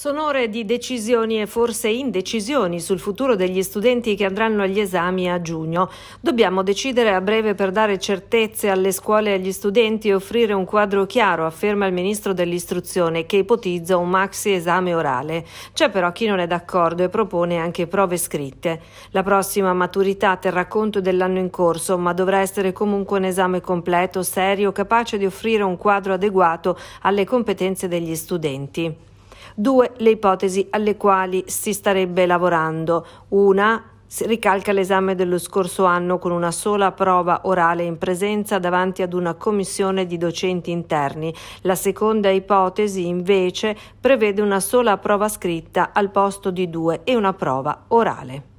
Sono ore di decisioni e forse indecisioni sul futuro degli studenti che andranno agli esami a giugno. Dobbiamo decidere a breve per dare certezze alle scuole e agli studenti e offrire un quadro chiaro, afferma il ministro dell'istruzione, che ipotizza un maxi esame orale. C'è però chi non è d'accordo e propone anche prove scritte. La prossima maturità terrà conto dell'anno in corso, ma dovrà essere comunque un esame completo, serio, capace di offrire un quadro adeguato alle competenze degli studenti. Due le ipotesi alle quali si starebbe lavorando. Una si ricalca l'esame dello scorso anno con una sola prova orale in presenza davanti ad una commissione di docenti interni. La seconda ipotesi, invece, prevede una sola prova scritta al posto di due e una prova orale.